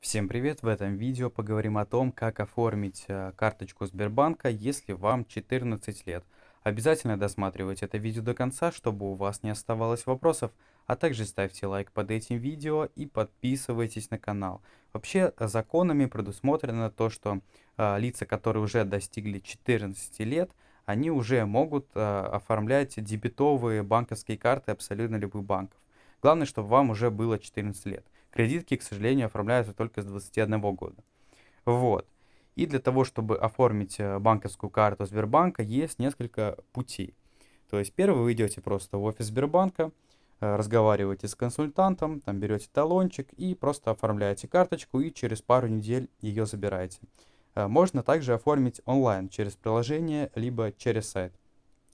Всем привет! В этом видео поговорим о том, как оформить э, карточку Сбербанка, если вам 14 лет. Обязательно досматривайте это видео до конца, чтобы у вас не оставалось вопросов, а также ставьте лайк под этим видео и подписывайтесь на канал. Вообще э, законами предусмотрено то, что э, лица, которые уже достигли 14 лет, они уже могут э, оформлять дебетовые банковские карты абсолютно любых банков. Главное, чтобы вам уже было 14 лет. Кредитки, к сожалению, оформляются только с 21 года. Вот. И для того, чтобы оформить э, банковскую карту Сбербанка, есть несколько путей. То есть первый вы идете просто в офис Сбербанка, э, разговариваете с консультантом, там берете талончик и просто оформляете карточку и через пару недель ее забираете. Э, можно также оформить онлайн через приложение, либо через сайт.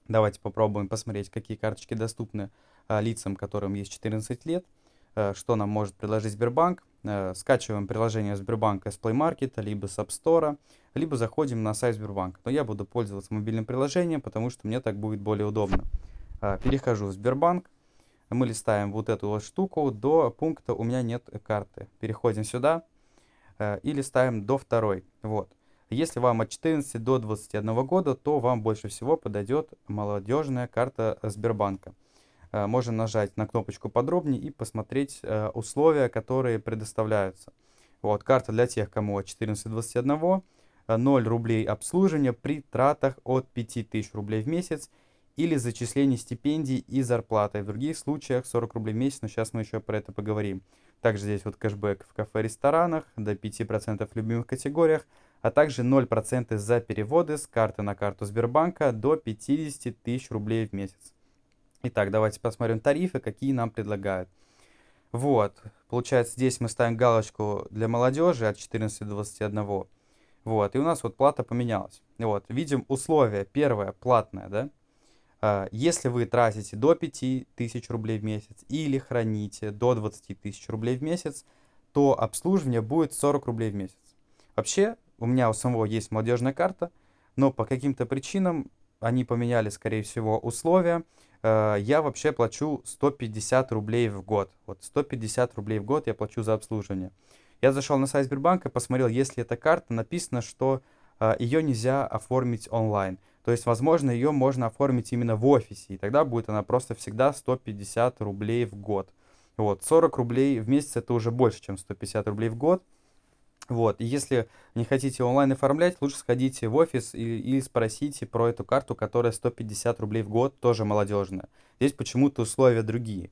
Давайте попробуем посмотреть, какие карточки доступны лицам, которым есть 14 лет – Э, что нам может предложить Сбербанк. Э, скачиваем приложение Сбербанк с Play Market, либо с App Store, либо заходим на сайт Сбербанка. Но я буду пользоваться мобильным приложением, потому что мне так будет более удобно. Э, перехожу в Сбербанк. Мы листаем вот эту вот штуку до пункта «У меня нет карты». Переходим сюда и листаем до второй. Вот. Если вам от 14 до 21 года, то вам больше всего подойдет молодежная карта Сбербанка. Э, можно нажать на кнопочку подробнее и посмотреть э, условия, которые предоставляются. Вот, карта для тех, кому от 14 до 21, 0 рублей обслуживания при тратах от 5000 рублей в месяц или зачислении стипендий и зарплаты. В других случаях 40 рублей в месяц, но сейчас мы еще про это поговорим. Также здесь вот кэшбэк в кафе-ресторанах, до 5% в любимых категориях, а также 0% за переводы с карты на карту Сбербанка до 50 тысяч рублей в месяц. Итак, давайте посмотрим тарифы, какие нам предлагают. Вот, получается, здесь мы ставим галочку для молодежи от 14 до 21. Вот, и у нас вот плата поменялась. Вот, видим условия. Первое, платное, да? А, если вы тратите до 5000 рублей в месяц или храните до 20 тысяч рублей в месяц, то обслуживание будет 40 рублей в месяц. Вообще, у меня у самого есть молодежная карта, но по каким-то причинам они поменяли, скорее всего, условия. Э, я вообще плачу 150 рублей в год. Вот 150 рублей в год я плачу за обслуживание. Я зашел на сайт Сбербанка, посмотрел, если эта карта, написано, что э, ее нельзя оформить онлайн. То есть, возможно, ее можно оформить именно в офисе, и тогда будет она просто всегда 150 рублей в год. Вот, 40 рублей в месяц это уже больше, чем 150 рублей в год. Вот, и если не хотите онлайн оформлять, лучше сходите в офис и, спросите про эту карту, которая 150 рублей в год, тоже молодежная. Здесь почему-то условия другие.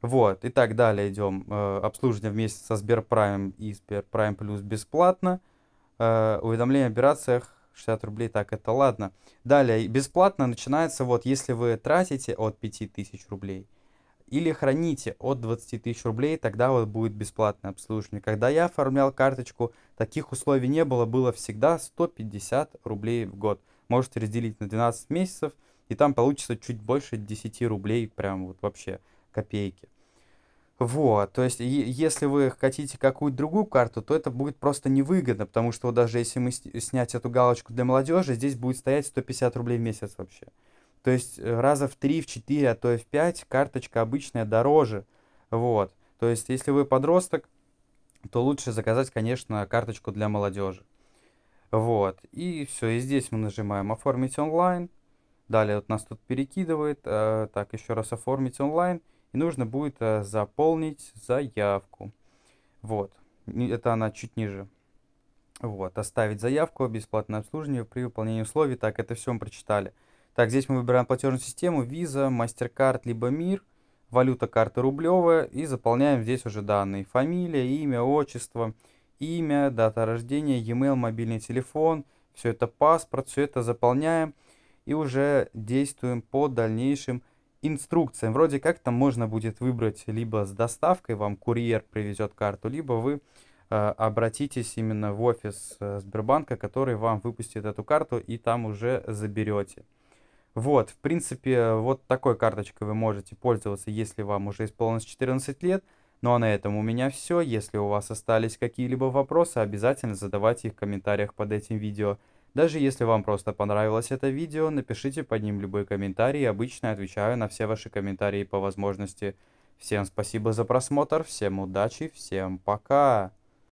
Вот, и так далее идем. Э, обслуживание вместе со Сберпрайм и Сберпрайм Плюс бесплатно. Э, уведомление о операциях 60 рублей, так, это ладно. Далее, бесплатно начинается вот, если вы тратите от 5000 рублей – или храните от 20 тысяч рублей, тогда вот будет бесплатное обслуживание. Когда я оформлял карточку, таких условий не было, было всегда 150 рублей в год. Можете разделить на 12 месяцев, и там получится чуть больше 10 рублей, прям вот вообще копейки. Вот, то есть, если вы хотите какую-то другую карту, то это будет просто невыгодно, потому что вот даже если мы снять эту галочку для молодежи, здесь будет стоять 150 рублей в месяц вообще. То есть э, раза в 3, в 4, а то и в 5 карточка обычная дороже. Вот. То есть если вы подросток, то лучше заказать, конечно, карточку для молодежи. Вот. И все. И здесь мы нажимаем «Оформить онлайн». Далее вот нас тут перекидывает. Э, так, еще раз «Оформить онлайн». И нужно будет э, заполнить заявку. Вот. Это она чуть ниже. Вот. Оставить заявку, бесплатное обслуживание при выполнении условий. Так, это все мы прочитали. Так, здесь мы выбираем платежную систему Visa, MasterCard, либо Мир. Валюта карты рублевая. И заполняем здесь уже данные. Фамилия, имя, отчество, имя, дата рождения, e-mail, мобильный телефон. Все это паспорт, все это заполняем. И уже действуем по дальнейшим инструкциям. Вроде как там можно будет выбрать либо с доставкой, вам курьер привезет карту, либо вы э, обратитесь именно в офис э, Сбербанка, который вам выпустит эту карту и там уже заберете. Вот, в принципе, вот такой карточкой вы можете пользоваться, если вам уже исполнилось 14 лет. Ну а на этом у меня все. Если у вас остались какие-либо вопросы, обязательно задавайте их в комментариях под этим видео. Даже если вам просто понравилось это видео, напишите под ним любой комментарий, обычно отвечаю на все ваши комментарии по возможности. Всем спасибо за просмотр, всем удачи, всем пока!